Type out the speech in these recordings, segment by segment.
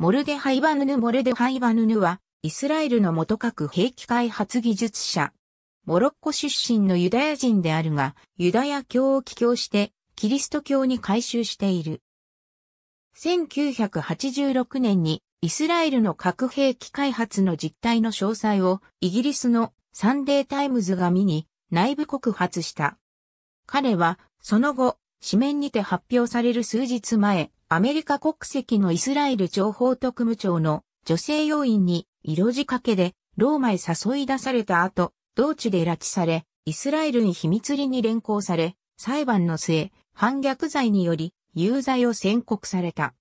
モルデハイバヌヌモルデハイバヌヌは、イスラエルの元核兵器開発技術者。モロッコ出身のユダヤ人であるが、ユダヤ教を帰教して、キリスト教に改宗している。1986年に、イスラエルの核兵器開発の実態の詳細を、イギリスのサンデータイムズが見に、内部告発した。彼は、その後、紙面にて発表される数日前、アメリカ国籍のイスラエル情報特務庁の女性要員に色仕掛けでローマへ誘い出された後、同地で拉致され、イスラエルに秘密裏に連行され、裁判の末、反逆罪により有罪を宣告された。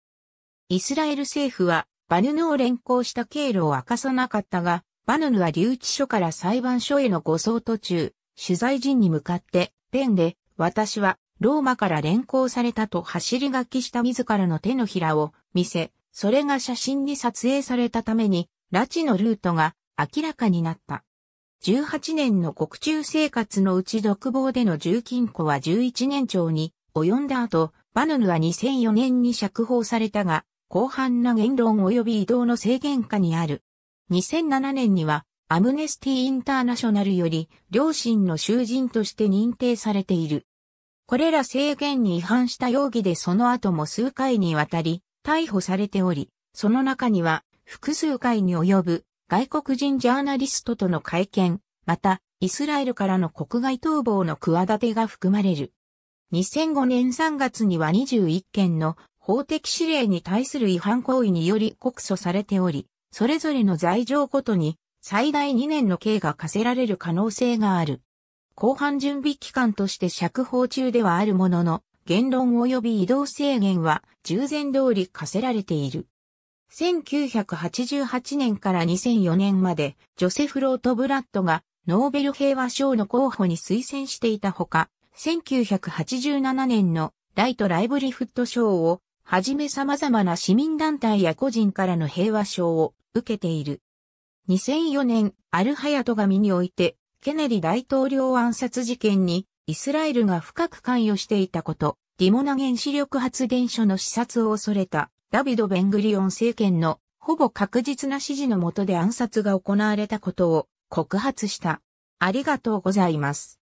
イスラエル政府はバヌヌを連行した経路を明かさなかったが、バヌヌは留置所から裁判所への護送途中、取材陣に向かって、ペンで、私はローマから連行されたと走り書きした自らの手のひらを見せ、それが写真に撮影されたために、拉致のルートが明らかになった。18年の国中生活のうち独房での重金庫は11年長に及んだ後、バヌヌは2004年に釈放されたが、広範な言論及び移動の制限下にある。2007年には、アムネスティ・インターナショナルより、両親の囚人として認定されている。これら制限に違反した容疑でその後も数回にわたり逮捕されており、その中には複数回に及ぶ外国人ジャーナリストとの会見、またイスラエルからの国外逃亡の企てが含まれる。2005年3月には21件の法的指令に対する違反行為により告訴されており、それぞれの罪状ごとに最大2年の刑が課せられる可能性がある。後半準備期間として釈放中ではあるものの、言論及び移動制限は従前通り課せられている。1988年から2004年まで、ジョセフ・ロート・ブラッドがノーベル平和賞の候補に推薦していたほか、1987年のライト・ライブリフット賞を、はじめ様々な市民団体や個人からの平和賞を受けている。2004年、アルハヤト紙において、ケネディ大統領暗殺事件にイスラエルが深く関与していたこと、ディモナ原子力発電所の視察を恐れたダビド・ベングリオン政権のほぼ確実な指示のもとで暗殺が行われたことを告発した。ありがとうございます。